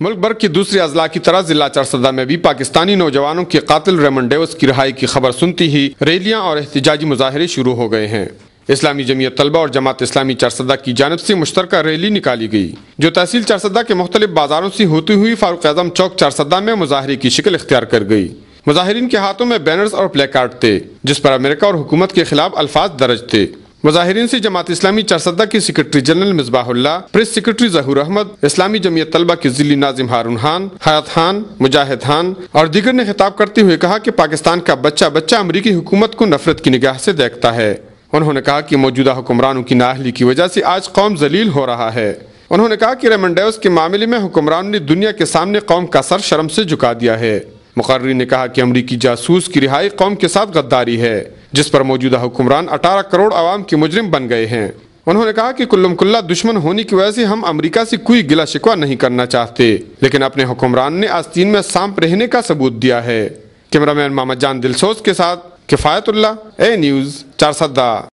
ملک بھر کے دوسرے اضلاع کی طرح ضلع چرسدہ میں بھی پاکستانی نوجوانوں کے قاتل ریمنڈیوس کی رہائی کی خبر سنتی ہی ریلیاں اور احتجاجی مظاہرے شروع ہو گئے ہیں اسلامی جمعیت طلبہ اور جماعت اسلامی چرسدہ کی جانب سے مشترکہ ریلی نکالی گئی جو تحصیل چرسدہ کے مختلف بازاروں سے ہوتی ہوئی فاروق اعظم چوک چرسدہ میں مظاہرے کی شکل اختیار کر گئی مظاہرین کے ہاتھوں میں بینرز اور پلے کارڈ تھے جس پر امریکہ اور حکومت کے خلاف الفاظ درج تھے مظاہرین سے جماعت اسلامی چرسدہ کی secretary general Misbah Ullah press secretary Zahoor Ahmad اسلامی جمعیت طلبہ کے ذیلی نازم ہارون خان حیات مجاہد اور دیگر نے خطاب کرتے پاکستان کا بچہ بچہ امریکی حکومت کو نفرت کی نگاہ سے دیکھتا ہے انہوں نے کہا کہ موجودہ حکمرانوں کی نااہلی کی وجہ سے آج قوم ذلیل ہو رہا ہے انہوں نے کہا کہ ریمنڈیوس کے معاملے میں حکمران نے دنیا کے سامنے قوم کا سر شرم سے جھکا دیا ہے مقرری نے کہا کہ امریکی جاسوس کی رہائی قوم کے ساتھ غداری ہے جس پر موجودہ حکمران اٹھارہ کروڑ عوام کے مجرم بن گئے ہیں انہوں نے کہا کہ کلم کلہ دشمن ہونے کی وجہ سے ہم امریکہ سے کوئی گلا شکوہ نہیں کرنا چاہتے لیکن اپنے حکمران نے آستین میں سانپ رہنے کا ثبوت دیا ہے کیمرہ مین محمد جان دلسوس کے ساتھ کفایت اللہ اے نیوز چار سدہ